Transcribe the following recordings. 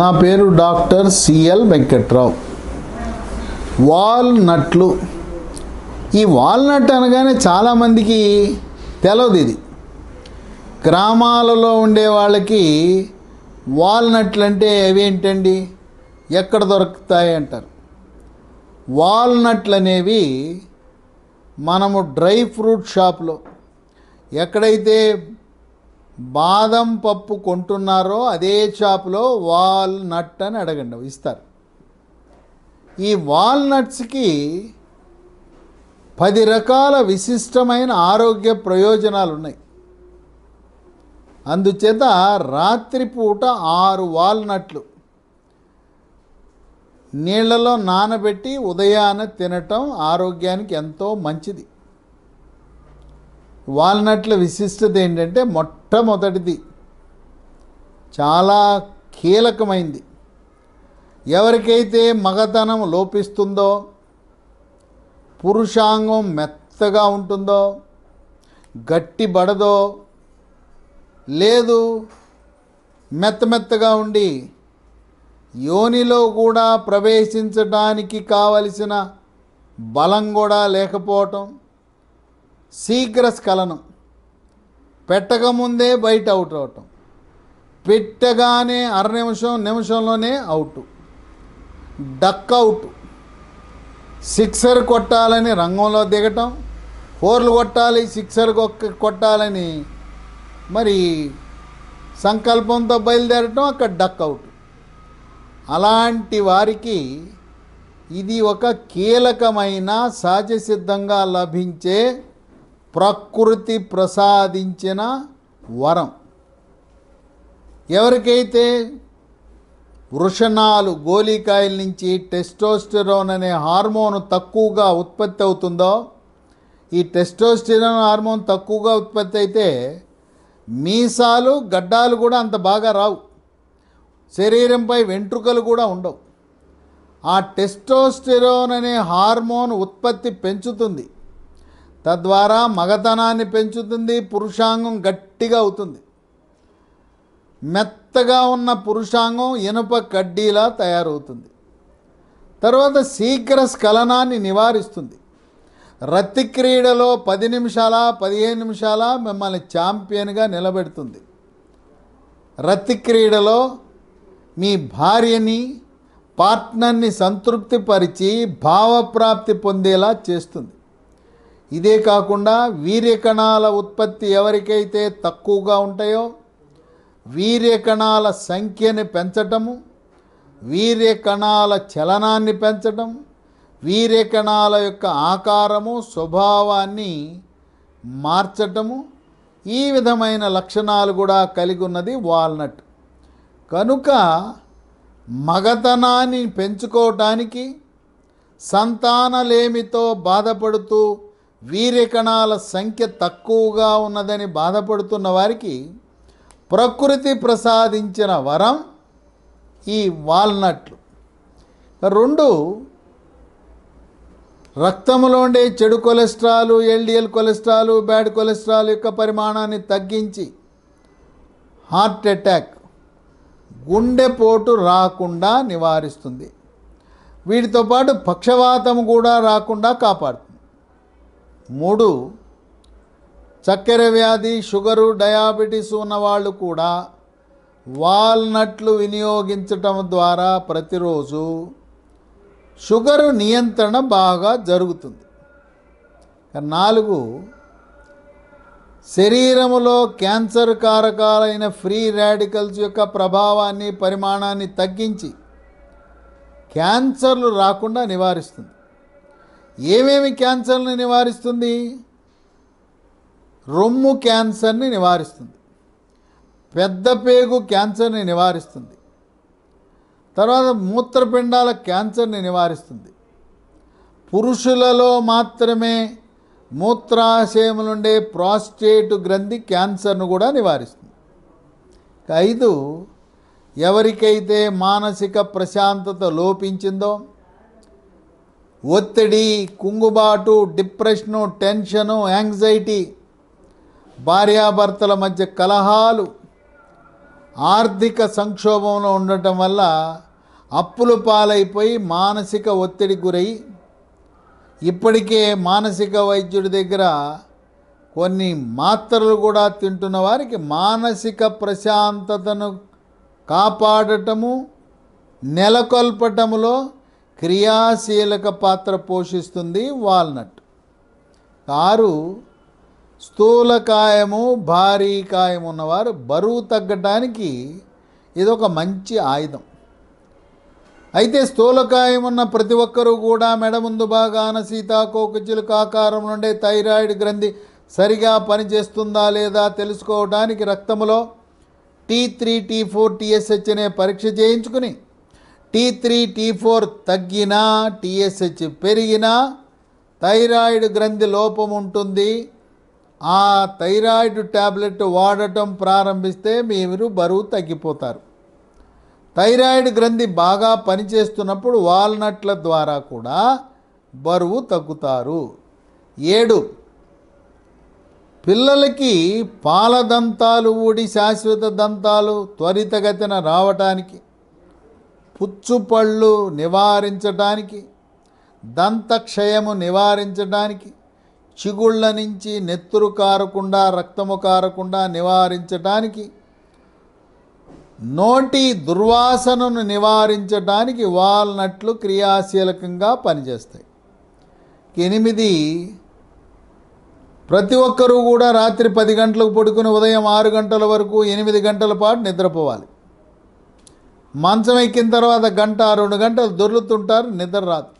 నా పేరు doctor CL Venkatrao వాల్నట్లు ఈ వాల్నట్ అనగానే చాలామందికి తెలవదు ఇది గ్రామాలలో ఉండే వాళ్ళకి వాల్నట్లు అంటే అవేంటండి ఎక్కడ దొరుకుతాయి అంటారు వాల్నట్లు అనేవి మనము డ్రై ఫ్రూట్ షాప్లో ఎక్కడైతే బాదం పప్పు కొంటున్నారో అదే షాపులో వాల్నట్ అని అడగండి ఇస్తారు ఈ వాల్నట్స్కి పది రకాల విశిష్టమైన ఆరోగ్య ప్రయోజనాలు ఉన్నాయి అందుచేత రాత్రిపూట ఆరు వాల్నట్లు నీళ్లలో నానబెట్టి ఉదయాన తినటం ఆరోగ్యానికి ఎంతో మంచిది వాల్నట్ల విశిష్టత ఏంటంటే మొట్టమొదటిది చాలా కీలకమైంది ఎవరికైతే మగతనం లోపిస్తుందో పురుషాంగం మెత్తగా ఉంటుందో గట్టి బడదో లేదు మెత్త మెత్తగా ఉండి యోనిలో కూడా ప్రవేశించడానికి కావలసిన బలం కూడా లేకపోవటం శీఘ్ర స్ఖలనం పెట్టకముందే బయట అవుట్ అవటం పెట్టగానే అర నిమిషం నిమిషంలోనే అవుట్ డక్ అవుట్ సిక్సర్ కొట్టాలని రంగంలో దిగటం ఫోర్లు కొట్టాలి సిక్సర్ కొట్టాలని మరి సంకల్పంతో బయలుదేరటం అక్కడ డక్ అవుట్ అలాంటి వారికి ఇది ఒక కీలకమైన సహజసిద్ధంగా లభించే ప్రకృతి ప్రసాదించిన వరం ఎవరికైతే వృషణాలు గోలికాయల నుంచి టెస్టోస్టిరోన్ అనే హార్మోన్ తక్కువగా ఉత్పత్తి అవుతుందో ఈ టెస్టోస్టెరోన్ హార్మోన్ తక్కువగా ఉత్పత్తి అయితే మీసాలు గడ్డాలు కూడా అంత బాగా రావు శరీరంపై వెంట్రుకలు కూడా ఉండవు ఆ టెస్టోస్టెరోన్ అనే హార్మోన్ ఉత్పత్తి పెంచుతుంది తద్వారా మగతనాన్ని పెంచుతుంది పురుషాంగం గట్టిగా అవుతుంది మెత్తగా ఉన్న పురుషాంగం ఇనుప కడ్డీలా తయారవుతుంది తర్వాత శీఘ్ర స్ఖలనాన్ని నివారిస్తుంది రత్తి క్రీడలో పది నిమిషాల పదిహేను నిమిషాల మిమ్మల్ని ఛాంపియన్గా నిలబెడుతుంది రత్తి క్రీడలో మీ భార్యని పార్ట్నర్ని సంతృప్తిపరిచి భావప్రాప్తి పొందేలా చేస్తుంది ఇదే కాకుండా వీర్యకణాల ఉత్పత్తి ఎవరికైతే తక్కువగా ఉంటాయో వీర్యకణాల సంఖ్యని పెంచటము వీర్యకణాల చలనాన్ని పెంచటం వీర్యకణాల యొక్క ఆకారము స్వభావాన్ని మార్చటము ఈ విధమైన లక్షణాలు కూడా కలిగి ఉన్నది వాల్నట్ కనుక మగతనాన్ని పెంచుకోవటానికి సంతానలేమితో బాధపడుతూ వీర్యకణాల సంఖ్య తక్కువగా ఉన్నదని బాధపడుతున్న వారికి ప్రకృతి ప్రసాదించిన వరం ఈ వాల్నట్లు రెండు రక్తంలో ఉండే చెడు cholesterol LDL cholesterol bad cholesterol యొక్క పరిమాణాన్ని తగ్గించి హార్ట్ అటాక్ గుండెపోటు రాకుండా నివారిస్తుంది వీటితో పాటు పక్షవాతం కూడా రాకుండా కాపాడుతుంది మూడు చక్కెర వ్యాధి షుగరు డయాబెటీస్ ఉన్నవాళ్ళు కూడా వాల్నట్లు వినియోగించటం ద్వారా ప్రతిరోజు షుగరు నియంత్రణ బాగా జరుగుతుంది నాలుగు శరీరములో క్యాన్సర్ కారకాలైన ఫ్రీ రాడికల్స్ యొక్క ప్రభావాన్ని పరిమాణాన్ని తగ్గించి క్యాన్సర్లు రాకుండా నివారిస్తుంది ఏమేమి క్యాన్సర్ని నివారిస్తుంది రొమ్ము క్యాన్సర్ని నివారిస్తుంది పెద్ద పేగు క్యాన్సర్ని నివారిస్తుంది తర్వాత మూత్రపిండాల క్యాన్సర్ని నివారిస్తుంది పురుషులలో మాత్రమే మూత్రాశయములుండే ప్రాస్టేట్ గ్రంథి క్యాన్సర్ను కూడా నివారిస్తుంది ఐదు ఎవరికైతే మానసిక ప్రశాంతత లోపించిందో ఒత్తిడి కుంగుబాటు డిప్రెషను టెన్షను యాంగ్జైటీ భార్యాభర్తల మధ్య కలహాలు ఆర్థిక సంక్షోభంలో ఉండటం వల్ల అప్పులు పాలైపోయి మానసిక ఒత్తిడి గురై ఇప్పటికే మానసిక వైద్యుడి దగ్గర కొన్ని మాత్రలు కూడా తింటున్న వారికి మానసిక ప్రశాంతతను కాపాడటము నెలకొల్పటములో క్రియాశీలక పాత్ర పోషిస్తుంది వాల్నట్ ఆరు స్థూలకాయము భారీ కాయము ఉన్నవారు బరువు తగ్గటానికి ఇది ఒక మంచి ఆయుధం అయితే స్థూలకాయం ఉన్న ప్రతి ఒక్కరూ కూడా మెడ ముందు భాగాన సీతాకోకచిలుక ఆకారం నుండే థైరాయిడ్ గ్రంథి సరిగా పనిచేస్తుందా లేదా తెలుసుకోవడానికి రక్తములో T three T four TSH అనే పరీక్ష చేయించుకుని టీ త్రీ టీ ఫోర్ తగ్గినా టీఎస్హెచ్ పెరిగినా థైరాయిడ్ గ్రంథి లోపం ఉంటుంది ఆ థైరాయిడ్ ట్యాబ్లెట్ వాడటం ప్రారంభిస్తే మీరు బరువు తగ్గిపోతారు థైరాయిడ్ గ్రంథి బాగా పనిచేస్తున్నప్పుడు వాల్నట్ల ద్వారా కూడా బరువు తగ్గుతారు ఏడు పిల్లలకి పాల దంతాలు ఊడి శాశ్వత దంతాలు త్వరితగతిన రావటానికి పుచ్చుపళ్ళు నివారించడానికి దంతక్షయము నివారించడానికి చిగుళ్ళ నుంచి నెత్తురు కారకుండా రక్తము కారకుండా నివారించటానికి నోటి దుర్వాసనను నివారించటానికి వాల్నట్లు క్రియాశీలకంగా పనిచేస్తాయి ఎనిమిది ప్రతి ఒక్కరూ కూడా రాత్రి పది గంటలకు పడుకుని ఉదయం ఆరు గంటల వరకు ఎనిమిది గంటల పాటు నిద్రపోవాలి మంచం ఎక్కిన తర్వాత గంట రెండు గంటలు దొర్లుతుంటారు నిద్ర రాదు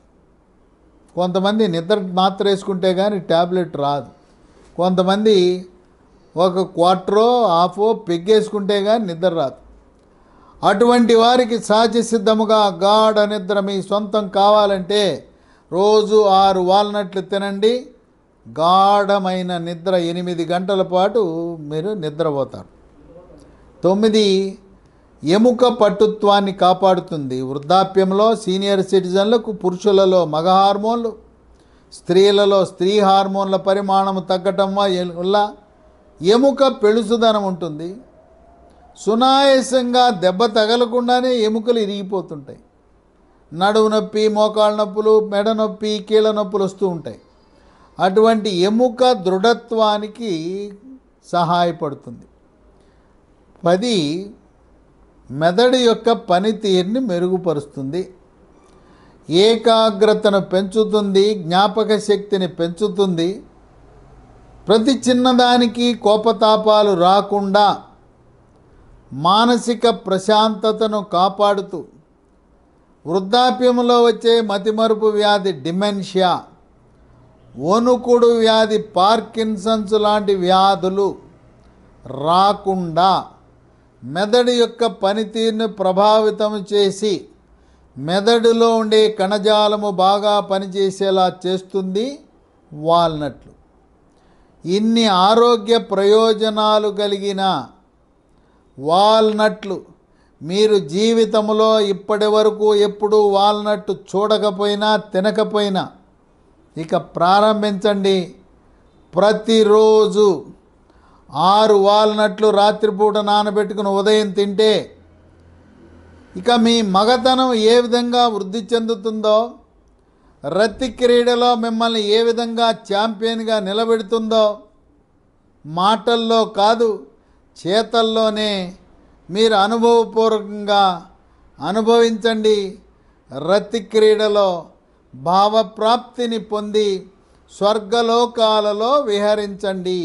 కొంతమంది నిద్ర మాత్ర వేసుకుంటే కానీ ట్యాబ్లెట్ రాదు కొంతమంది ఒక క్వార్టరో హాఫో పెగ్గేసుకుంటే కానీ నిద్ర రాదు అటువంటి వారికి సహజ సిద్ధముగా గాఢ నిద్ర మీ సొంతం కావాలంటే రోజు ఆరు వాల్నట్లు తినండి గాఢమైన నిద్ర ఎనిమిది గంటల పాటు మీరు నిద్రపోతారు తొమ్మిది ఎముక పట్టుత్వాన్ని కాపాడుతుంది వృద్ధాప్యంలో సీనియర్ సిటిజన్లకు పురుషులలో మగ హార్మోన్లు స్త్రీలలో స్త్రీ హార్మోన్ల పరిమాణం తగ్గటం వల్ల ఎముక పెళుసుదనం ఉంటుంది సునాయాసంగా దెబ్బ తగలకుండానే ఎముకలు ఇరిగిపోతుంటాయి నడువు నొప్పి మోకాళ్ళ నొప్పులు మెడ నొప్పి కీళ్ళ నొప్పులు వస్తూ ఉంటాయి అటువంటి ఎముక దృఢత్వానికి సహాయపడుతుంది పది మెదడు యొక్క పనితీరుని మెరుగుపరుస్తుంది ఏకాగ్రతను పెంచుతుంది జ్ఞాపక శక్తిని పెంచుతుంది ప్రతి చిన్నదానికి కోపతాపాలు రాకుండా మానసిక ప్రశాంతతను కాపాడుతూ వృద్ధాప్యంలో వచ్చే మతిమరుపు వ్యాధి డిమెన్షియా వణుకుడు వ్యాధి పార్కిన్సన్స్ లాంటి వ్యాధులు రాకుండా మెదడు యొక్క పనితీరును ప్రభావితం చేసి మెదడులో ఉండే కణజాలము బాగా పనిచేసేలా చేస్తుంది వాల్నట్లు ఇన్ని ఆరోగ్య ప్రయోజనాలు కలిగిన వాల్నట్లు మీరు జీవితంలో ఇప్పటి వరకు ఎప్పుడూ వాల్నట్టు చూడకపోయినా తినకపోయినా ఇక ప్రారంభించండి ప్రతిరోజు ఆరు వాల్నట్లు రాత్రిపూట నానబెట్టుకుని ఉదయం తింటే ఇక మీ మగతనం ఏ విధంగా వృద్ధి చెందుతుందో రత్తి క్రీడలో మిమ్మల్ని ఏ విధంగా ఛాంపియన్గా నిలబెడుతుందో మాటల్లో కాదు చేతల్లోనే మీరు అనుభవపూర్వకంగా అనుభవించండి రత్తి క్రీడలో భావప్రాప్తిని పొంది స్వర్గలోకాలలో విహరించండి